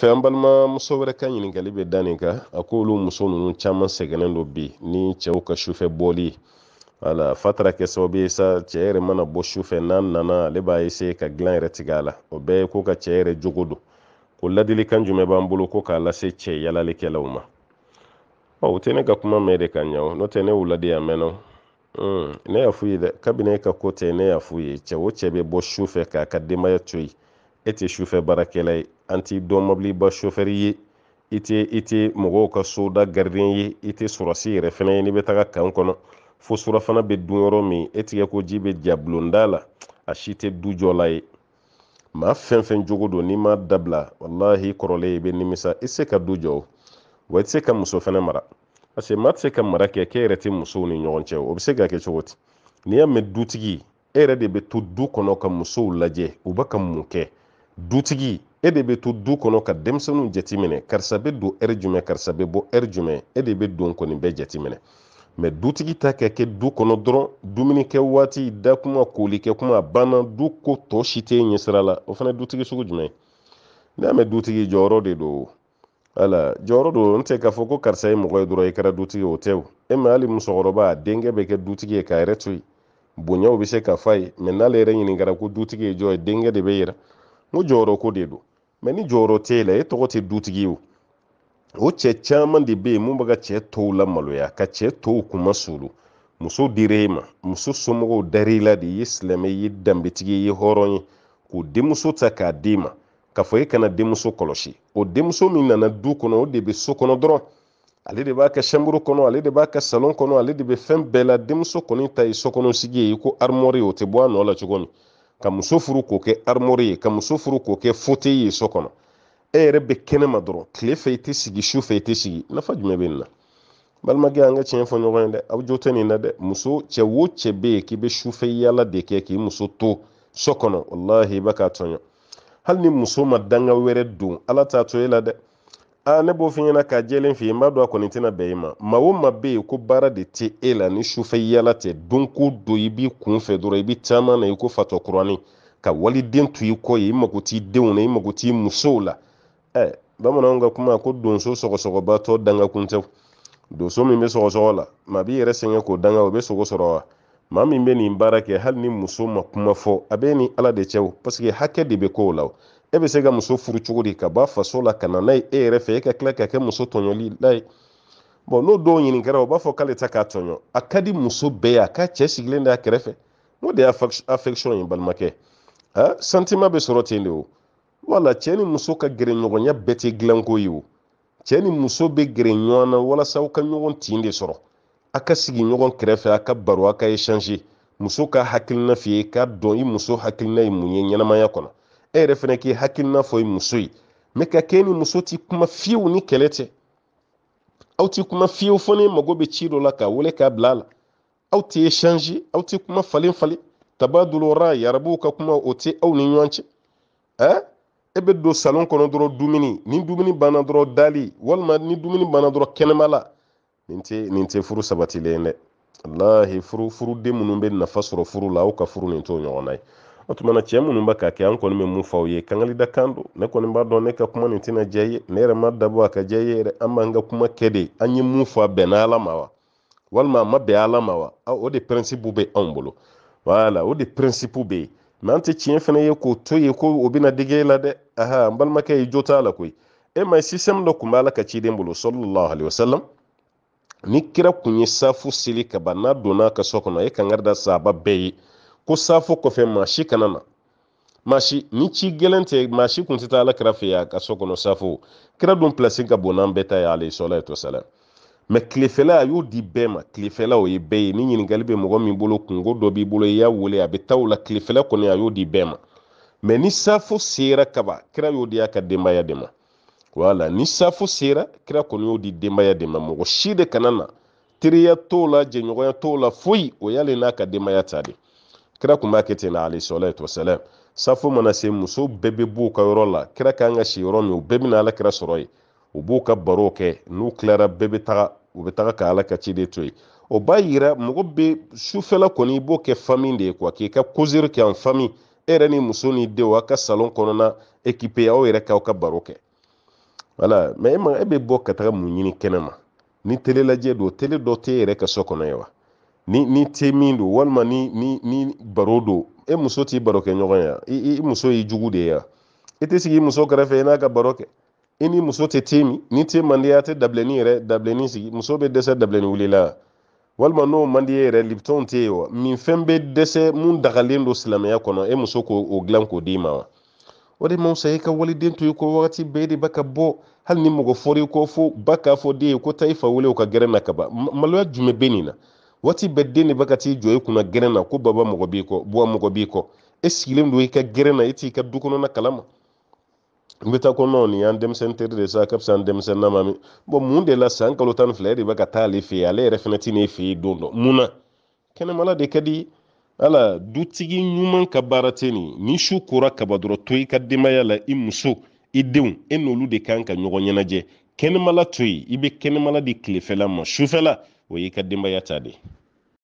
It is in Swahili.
fɛn an balima muso wɛrɛ ka ɲiningali bɛ da nin kan a ko muso ninnu caman sɛgɛnnen don bi ni cɛw ka sufɛ bɔli wala fa taara kɛ sababu ye sa cɛ yɛrɛ mana bɔ sufɛ n'a nana ale b'a ese ka dilan yɛrɛ tigɛ a la o bɛɛ ye ko ka cɛ yɛrɛ jogo don ko ladilikan jumɛn b'an bolo ko k'a lase cɛ yalalikɛlaw ma ɔ u tɛ ne ka kuma mɛn de ka ɲa o n'o tɛ ne y'u ladi yan mɛnna hmm, ne y'a f'u ye dɛ kabini e ka ko tɛ ne y'a f'u ye cɛ o cɛ bɛ bɔ sufɛ k'a ka denbaya to yen e tɛ sufɛ baarakɛla ye anti t'i dɔn mobiliba sofɛri ye i tɛ i ka soda gariden ye i tɛ yɛrɛ fɛnɛ ye n'i bɛ taga kan kɔnɔ fo surafana bɛ dun yɔrɔ min e tigɛ ko ji bɛ ja la a si tɛ du jɔ la ye maa fɛn fɛn jogo don n'i m'a dabila walahi kɔrɔlen i bɛ nimisa i se ka du jɔ wa i tɛ se ka muso fɛnɛ mara parce que tɛ se ka mara kɛ k'e yɛrɛ tɛ musow ni ɲɔgɔn cɛ o bɛ se ka kɛ cogo di n'i y'a mɛn dutigi e yɛrɛ de bɛ to du kɔnɔ ka musow lajɛ u bɛ ka mun kɛ dutigi e de bɛ to du kɔnɔ ka denmisɛnninw jateminɛ karisa bɛ don ɛri jumɛn karisa bɛ bɔ ɛri jumɛn e de bɛ don kɔni bɛɛ jateminɛ mɛ dutigi ta ka kɛ du kɔnɔ dɔrɔn dumunikɛ waati dakuma kolikɛ kuma banna du ko tɔ si tɛ ɲɛsira la o fana dutigi sugu jumɛn n'a mɛn dutigi jɔyɔrɔ de don ala jɔyɔrɔ don n tɛ k'a fɔ ko karisa ye mɔgɔ ye dɔrɔn i kɛra dutigi o tɛ o e ma hali musokɔrɔba a denkɛ bɛ kɛ dutigi ye k'a yɛrɛ to yen bonyaw bɛ se ka f'a ye mɛ n'ale yɛrɛ ɲininkara ko dutigi ye jɔn ye denkɛ de bɛ yira n ko jɔyɔrɔ ko de don mɛ ni jɔyɔrɔ t'e la e tɔgɔ tɛ dutigi o o cɛ caman de bɛ yen mun bɛ ka cɛ tɔw lamaloya ka cɛ tɔw kuma sulu muso dir'e ma muso somɔgɔw dar'i la de i ye silamɛ i ye danbetigi ye i ye hɔrɔn ye k'o denmuso ta k'a d'e ma k'a fɔ e kana denmuso kɔlɔsi o denmuso min nana du kɔnɔ o de bɛ so kɔnɔ dɔrɔn ale de b'a ka sɛmuru kɔnɔ ale de b'a ka salon kɔnɔ ale de bɛ fɛn bɛɛ la denmuso kɔni ta ye sokɔnɔsigi ye ko armoire o tɛ bɔ a nɔ la cogo min ka muso furu k'o kɛ armori ye ka muso furu k'o kɛ foteye ye so kɔnɔ e yɛrɛ bɛ kɛnɛma dɔrɔn tile fɛ i tɛ sigi su fɛ i tɛ sigi nafa jumɛn bɛ nin na balimakɛ an ka tiɲɛ fɔ ɲɔgɔn ye dɛ aw jo tɛ nin na dɛ muso cɛ wo cɛ bɛ yen k'i bɛ sufɛ yaala de kɛ k'i muso to so kɔnɔ walahi i b'a k'a tɔɲɔ hali ni muso ma danga wɛrɛ don ala t'a to e la dɛ a ne b'o f'i ka jɛlen f'i ye n a kɔni tɛna bɛn i ma maa o maa bɛ yen ko baara de tɛ e la ni sufɛ yala tɛ don ko don i b'i kun fɛ dɔrɔn i bɛ taama na i ko fatɔ ka waliden to i kɔ ye i mago t'i denw na i mago t'i musow la ɛ e, bamananw ka kuma ko donso sɔgɔsɔgɔbatɔ danga donso min bɛ sɔgɔsɔgɔ la maa b'i yɛrɛ sɛgɛn k'o danga o bɛ sogo sɔrɔ wa maa min bɛ nin baara kɛ hali ni muso ma kuma fɔ a bɛ ni ala de cɛ paseke hakɛ de bɛ k'o la e bɛ se ka muso furu cogo di ka bɔ faso la ka na n'a ye e yɛrɛ fɛ e ka tila ka kɛ muso tɔɲɔlila ye bɔn n'o dɔw ɲininkɛra o b'a fɔ k'ale ta k'a tɔɲɔ a ka di muso bɛɛ ye a ka cɛ sigilen da a kɛrɛfɛ n'o de y'affection ye balimakɛ ha sentiment bɛ sɔrɔ ten de o wala cɛ ni muso ka gɛrɛ ɲɔgɔnya bɛɛ tɛ dilanko ye o cɛ ni muso bɛ gɛrɛ ɲɔgɔn na walasa aw ka ɲɔgɔn tin de sɔrɔ a ka sigi ɲɔgɔn kɛrɛfɛ a ka baro a ka échanger muso ka hakilina f'i ye k'a dɔn i muso hakilina ye mun ye ɲɛnamaya kɔnɔ e yɛrɛ fɛnɛ k'i hakilina fɔ i muso ye mɛ ka kɛ ni muso ti kuma fiyewu ni kɛlɛ tɛ aw ti kuma fiyewu fɔ ni mago bɛ ci dɔ la k'a wele k'a bila la aw ti échange aw ti kuma falen falen tabadulu ray ka kuma o tɛ aw ni ɲɔgɔn cɛ eh? e bɛ don salon kɔnɔ dɔrɔn dumuni ni dumuni banna dɔrɔn dali walima ni dumuni banna dɔrɔn kɛnɛma la nin tɛ nin tɛ furu sabatilen dɛ alahi furu furuden minnu bɛ nafa sɔrɔ furu la aw ka furu nin t'o ɲɔgɔnna ye o tumana cɛɛ minnu bɛ k'a kɛ an kɔni bɛ mun f'aw ye kangalida kan do ne kɔni b'a dɔn ne ka kuma nin tɛna diya ye ne yɛrɛ ma dabɔ a ka diya ye yɛrɛ an b'an ka kuma kɛ de an ye mun fɔ a bɛnna ala ma wa walima a ma bɛn ala ma wa o de pɛrɛnsipu bɛ anw bolo wala o de pɛrɛnsipu bɛ yen mɛ an tɛ tiɲɛ fana ye k'o to yen ko o bɛna digi e la dɛ aha n balimakɛ ye jo t'a la koyi e ma ye sisɛmu dɔ tun b'ala ka ciden bolo sɔlɔlɔhu alayhi wa salam ni kira kun ye safu seli ka ban n'a donna a ka so kɔnɔ e kankari da saaba bɛɛ ye ko safo kɔfɛ maa si kana na maa si ni ci gɛlɛn tɛ maa si kun tɛ taa ala kira fɛ yen a ka so kɔnɔ safo kira dun pilasi ka bon n'an bɛɛ ta ye ale sɔla to sala mɛ tilefɛla a y'o di bɛɛ ma tilefɛla o ye bɛɛ ye ni ɲininkali bɛ mɔgɔ min bolo kungo dɔ b'i bolo i y'a wele a bɛ taa o la tilefɛla kɔni a y'o di bɛɛ ma mɛ ni safo sera kaba kira y'o di a ka denbaya de ma wala ni safo sera kira kɔni y'o di denbaya de ma mɔgɔ si de kana na teriya t'o la jɛɲɔgɔnya t'o la foyi o y'ale n'a ka denbaya ta de kira kun b'a kɛ ten na alayhisalatu wasalam safo mana se muso bɛɛ bɛ b'u ka yɔrɔ la kira kan ka si yɔrɔ min u bɛɛ bɛ na ala kira sɔrɔ yen u b'u ka barow kɛ n'u tilara bɛɛ bɛ taga u bɛ taga ka ala ka ciden to yen o b'a yira mɔgɔ bɛ sufɛla kɔni i b'o kɛ fami de ye kuwa k'i ka kozeri kɛ an fami e yɛrɛ ni muso ni denw aw ka salon kɔnɔna ekipe aw yɛrɛ e k'aw ka baro kɛ wala mɛ e ma e bɛ bɔ ka taga mun ɲini kɛnɛ ma ni tele lajɛ don tele dɔ tɛ e yɛrɛ ka so kɔnɔ ye wa ni ni te min don walima ni ni ni baro don e muso t'i baro kɛ ɲɔgɔn ya i, i muso y'i jugu de ya i e tɛ sigi i muso kɛrɛfɛ i n'a ka baro kɛ e i ni muso tɛ te min ni te man di a tɛ dabileni yɛrɛ dabileni sigi muso bɛ dɛsɛ dabileni wulila walima n'o man di e yɛrɛ liptɔn tɛ ye wa min fɛn bɛ dɛsɛ mun dagalen don silamɛya kɔnɔ e muso k'o dilan k'o d'i ma wa o de ma fisa i ka waliden to i ko wagati bɛɛ de ba ka bɔ hali ni mɔgɔ fɔr'i kɔ fo ba k'a fɔ den ye ko taa i fa wele o ka gɛrɛ na ka maloya jumɛn bɛ nin na waati bɛɛ den de bɛ ka t'i jɔ i kunna gɛrɛn na ko baba mɔgɔ b'i kɔ buwa mɔgɔ b'i kɔ e sigilen don i ka gɛrɛn na e t'i ka du kɔnɔna kalama n bɛ taa ko nɔ nin y'an denmisɛnnin teri de sa ka fisa an denmisɛnnin na ma min mun de la san kalo tan ni fila e de bɛ ka taa ale fɛ yen ale yɛrɛ fana tɛ ne fɛ yen don dɔ mun na kɛnɛmala de ka di ala dutigi ɲuman ka baara tɛ nin ni su kora kaba dɔrɔn to i ka denbaya la i muso i denw e n'olu de kan ka ɲɔgɔn ɲɛnajɛ kɛnɛmala to yen i bɛ kɛnɛmala di tilefɛla ma sufɛla wo yi ka denbaya